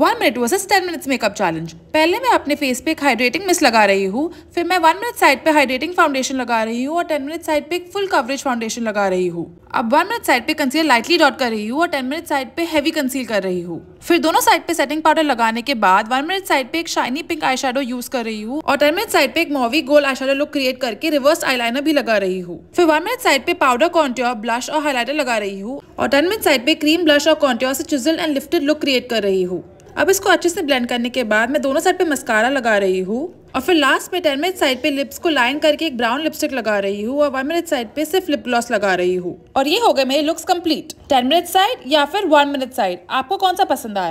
one minute versus ten minutes makeup challenge पहले मैं अपने फेस पे एक हाइड्रेटिंग मिस लगा रही हूँ फिर मैं वन मिनट साइड पे हाइड्रेटिंग फाउंडेशन लगा रही हूँ और टेन मिनट साइड पे एक फुल कवरेज फाउंडेशन लगा रही हूँ अब वन मिनट साइड पे कंसील लाइटली डॉट कर रही हूँ और टेन मिनट साइड पे हैवी कंसील कर रही हूँ फिर दोनों साइड पे सेटिंग पाउडर लगाने के बाद वन मिनट साइड पे एक शाइनी पिंक आई यूज कर रही हूँ और टेन मिनट साइड पे एक mauvey gold eye look create करके रिवर्स आई भी लगा रही हूँ फिर वन मिनट साइड पे पाउडर कॉन्ट्योर ब्लश और हाईलाइटर लगा रही हूँ और टेन मिनट साइड पे क्रीम ब्लश और कॉन्ट्योर से chisel and lifted look create कर रही हूँ अब इसको अच्छे से ब्लेंड करने के बाद मैं दोनों साइड पे मस्कारा लगा रही हूँ और फिर लास्ट में टाइम मिनट साइड पे लिप्स को लाइन करके एक ब्राउन लिपस्टिक लगा रही हूँ और वन मिनट साइड पे सिर्फ लिप ग्लॉस लगा रही हूँ और ये हो गए मेरे looks complete ten minute side या फिर वन मिनट साइड आपको कौन सा पसंद आया